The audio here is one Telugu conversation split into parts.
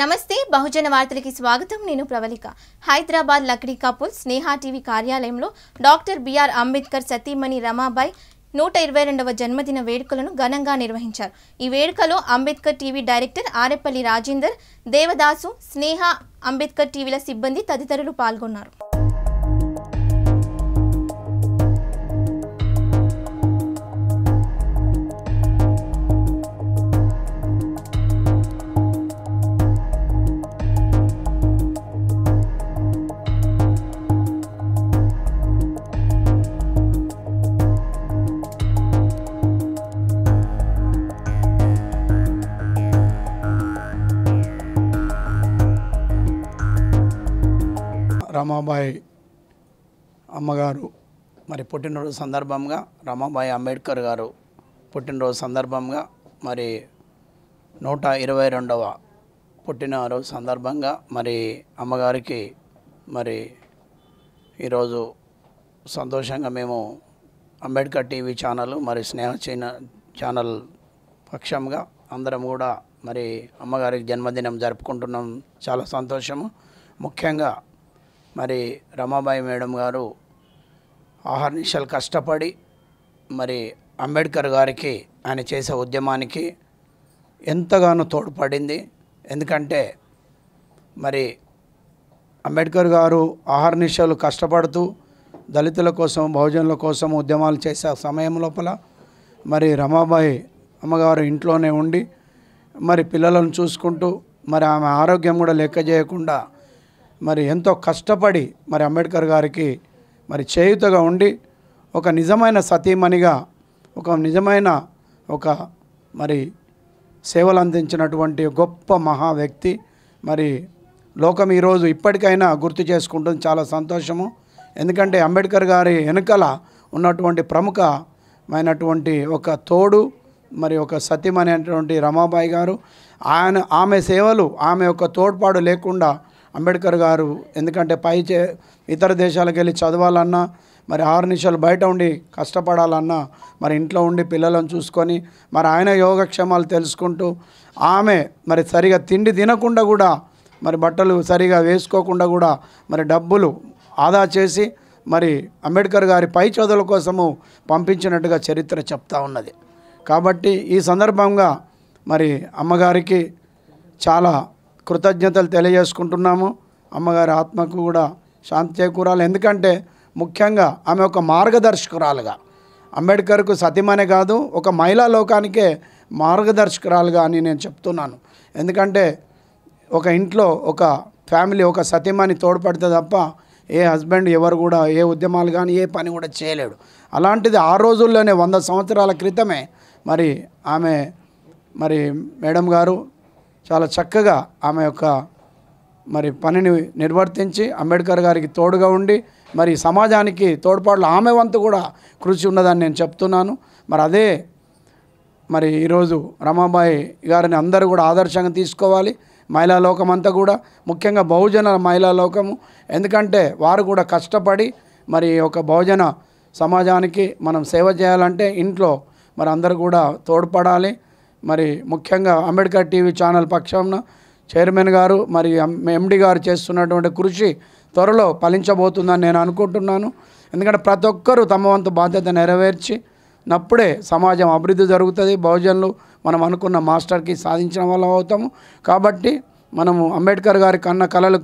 నమస్తే బహుజన వార్తలకి స్వాగతం నేను ప్రవళిక హైదరాబాద్ లక్డీ కపుల్ స్నేహ టీవీ కార్యాలయంలో డాక్టర్ బిఆర్ అంబేద్కర్ సతీమణి రమాబాయ్ నూట ఇరవై రెండవ జన్మదిన వేడుకలను ఘనంగా నిర్వహించారు ఈ వేడుకలో అంబేద్కర్ టీవీ డైరెక్టర్ ఆరెపల్లి రాజేందర్ దేవదాసు స్నేహ అంబేద్కర్ టీవీల సిబ్బంది తదితరులు పాల్గొన్నారు రమాబాయి అమ్మగారు మరి పుట్టినరోజు సందర్భంగా రమాబాయి అంబేద్కర్ గారు పుట్టినరోజు సందర్భంగా మరి నూట ఇరవై రెండవ పుట్టినరోజు సందర్భంగా మరి అమ్మగారికి మరి ఈరోజు సంతోషంగా మేము అంబేద్కర్ టీవీ ఛానల్ మరి స్నేహ ఛానల్ పక్షంగా అందరం కూడా మరి అమ్మగారికి జన్మదినం జరుపుకుంటున్నాం చాలా సంతోషము ముఖ్యంగా మరి రమాబాయి మేడం గారు ఆహర్నిశలు కష్టపడి మరి అంబేద్కర్ గారికి ఆయన చేసే ఉద్యమానికి ఎంతగానో తోడ్పడింది ఎందుకంటే మరి అంబేద్కర్ గారు ఆహర్నిశలు కష్టపడుతూ దళితుల కోసం బహుజనుల కోసం ఉద్యమాలు చేసే సమయం లోపల మరి రమాబాయి అమ్మగారు ఇంట్లోనే ఉండి మరి పిల్లలను చూసుకుంటూ మరి ఆమె ఆరోగ్యం కూడా లెక్క చేయకుండా మరి ఎంతో కష్టపడి మరి అంబేద్కర్ గారికి మరి చేయుతగా ఉండి ఒక నిజమైన సతీమణిగా ఒక నిజమైన ఒక మరి సేవలు అందించినటువంటి గొప్ప మహా వ్యక్తి మరి లోకం ఈరోజు ఇప్పటికైనా గుర్తు చేసుకుంటుంది చాలా సంతోషము ఎందుకంటే అంబేద్కర్ గారి వెనుకల ఉన్నటువంటి ప్రముఖమైనటువంటి ఒక తోడు మరి ఒక సతీమణి అనేటువంటి రమాబాయి గారు ఆయన ఆమె సేవలు ఆమె యొక్క తోడ్పాటు లేకుండా అంబేద్కర్ గారు ఎందుకంటే పై చే ఇతర దేశాలకు వెళ్ళి చదవాలన్నా మరి ఆరు నిమిషాలు బయట ఉండి కష్టపడాలన్నా మరి ఇంట్లో ఉండి పిల్లలను చూసుకొని మరి ఆయన యోగక్షేమాలు తెలుసుకుంటూ ఆమె మరి సరిగా తిండి తినకుండా కూడా మరి బట్టలు సరిగా వేసుకోకుండా కూడా మరి డబ్బులు ఆదా చేసి మరి అంబేద్కర్ గారి పై చదువుల కోసము పంపించినట్టుగా చరిత్ర చెప్తా ఉన్నది కాబట్టి ఈ సందర్భంగా మరి అమ్మగారికి చాలా కృతజ్ఞతలు తెలియజేసుకుంటున్నాము అమ్మగారి ఆత్మకు కూడా శాంతి చేకూరాలి ఎందుకంటే ముఖ్యంగా ఆమె ఒక మార్గదర్శకురాలుగా అంబేద్కర్కు సతీమనే కాదు ఒక మహిళా లోకానికే మార్గదర్శకురాలుగా అని నేను చెప్తున్నాను ఎందుకంటే ఒక ఇంట్లో ఒక ఫ్యామిలీ ఒక సతీమణి తోడ్పడితే తప్ప ఏ హస్బెండ్ ఎవరు కూడా ఏ ఉద్యమాలు కానీ ఏ పని కూడా చేయలేడు అలాంటిది ఆ రోజుల్లోనే వంద సంవత్సరాల క్రితమే మరి ఆమె మరి మేడం గారు చాలా చక్కగా ఆమె యొక్క మరి పనిని నిర్వర్తించి అంబేద్కర్ గారికి తోడుగా ఉండి మరి సమాజానికి తోడ్పాట్లు ఆమె వంతు కూడా కృషి ఉన్నదని నేను చెప్తున్నాను మరి అదే మరి ఈరోజు రమాబాయి గారిని అందరూ కూడా ఆదర్శంగా తీసుకోవాలి మహిళా లోకం అంతా కూడా ముఖ్యంగా బహుజన మహిళా లోకము ఎందుకంటే వారు కూడా కష్టపడి మరి ఒక బహుజన సమాజానికి మనం సేవ చేయాలంటే ఇంట్లో మరి అందరు కూడా తోడ్పడాలి మరి ముఖ్యంగా అంబేద్కర్ టీవీ ఛానల్ పక్షంన చైర్మన్ గారు మరి ఎండి గారు చేస్తున్నటువంటి కృషి త్వరలో ఫలించబోతుందని నేను అనుకుంటున్నాను ఎందుకంటే ప్రతి ఒక్కరూ తమ వంతు బాధ్యత నెరవేర్చి నప్పుడే సమాజం అభివృద్ధి జరుగుతుంది బహుజనులు మనం అనుకున్న మాస్టర్కి సాధించిన వల్ల అవుతాము కాబట్టి మనము అంబేద్కర్ గారి కన్న కళలు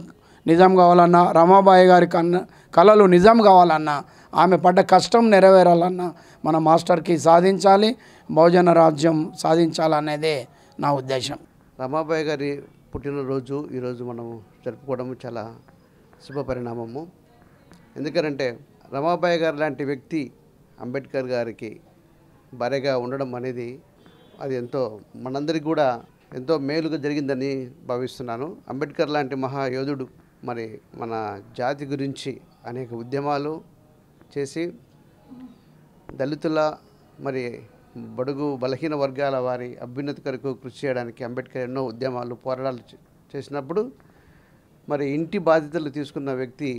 నిజం కావాలన్నా రమాబాయి గారి కన్న కళలు నిజం కావాలన్నా ఆమె పడ్డ కష్టం నెరవేరాలన్నా మన మాస్టర్కి సాధించాలి బహుజన రాజ్యం సాధించాలనేదే నా ఉద్దేశం రమాబాయి గారి పుట్టినరోజు ఈరోజు మనం జరుపుకోవడం చాలా శుభ పరిణామము ఎందుకంటే రమాబాయి గారు లాంటి వ్యక్తి అంబేద్కర్ గారికి భారీగా ఉండడం అనేది అది ఎంతో మనందరికీ కూడా ఎంతో మేలుగా జరిగిందని భావిస్తున్నాను అంబేద్కర్ లాంటి మహాయోధుడు మరి మన జాతి గురించి అనేక ఉద్యమాలు చేసి దళితుల మరి బడుగు బలహీన వర్గాల వారి అభ్యున్నతి కొరకు కృషి చేయడానికి అంబేద్కర్ ఎన్నో ఉద్యమాలు పోరాటాలు చేసినప్పుడు మరి ఇంటి బాధ్యతలు తీసుకున్న వ్యక్తి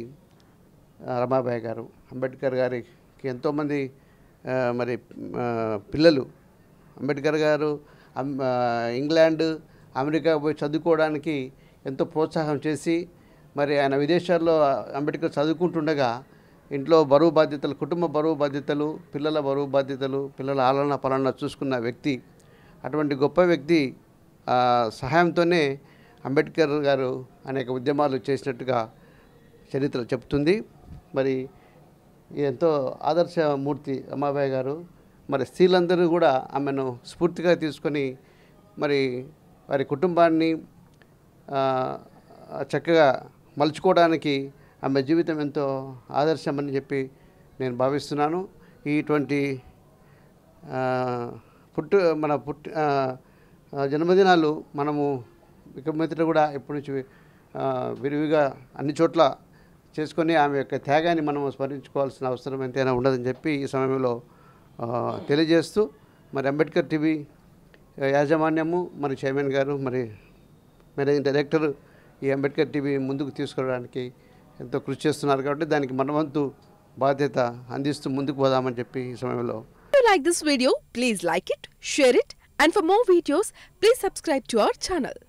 రమాబాయ్ గారు అంబేద్కర్ గారికి ఎంతోమంది మరి పిల్లలు అంబేద్కర్ గారు ఇంగ్లాండ్ అమెరికా పోయి చదువుకోవడానికి ఎంతో ప్రోత్సాహం చేసి మరి ఆయన విదేశాల్లో అంబేద్కర్ చదువుకుంటుండగా ఇంట్లో బరువు బాధ్యతలు కుటుంబ బరువు బాధ్యతలు పిల్లల బరువు బాధ్యతలు పిల్లల ఆలన పాలన చూసుకున్న వ్యక్తి అటువంటి గొప్ప వ్యక్తి సహాయంతోనే అంబేద్కర్ గారు అనేక ఉద్యమాలు చేసినట్టుగా చరిత్ర చెప్తుంది మరి ఎంతో ఆదర్శమూర్తి అమ్మాబాయి గారు మరి స్త్రీలందరూ కూడా ఆమెను స్ఫూర్తిగా తీసుకొని మరి వారి కుటుంబాన్ని చక్కగా మలుచుకోవడానికి ఆమె జీవితం ఎంతో ఆదర్శమని చెప్పి నేను భావిస్తున్నాను ఇటువంటి పుట్టు మన పుట్టు జన్మదినాలు మనము ఇక కూడా ఇప్పటి నుంచి విరివిగా అన్ని చోట్ల చేసుకొని ఆమె యొక్క త్యాగాన్ని మనం స్మరించుకోవాల్సిన అవసరం ఎంతైనా ఉండదని చెప్పి ఈ సమయంలో తెలియజేస్తూ మరి అంబేద్కర్ టీవీ యాజమాన్యము మరి చైర్మన్ గారు మరి మేనేజింగ్ డైరెక్టర్ ఈ అంబేద్కర్ టీవీ ముందుకు తీసుకురావడానికి ఎంతో కృషి చేస్తున్నారు కాబట్టి దానికి మన వంతు బాధ్యత అందిస్తూ ముందుకు పోదామని చెప్పి ఈ సమయంలో like this video please like it share it and for more videos please subscribe to our channel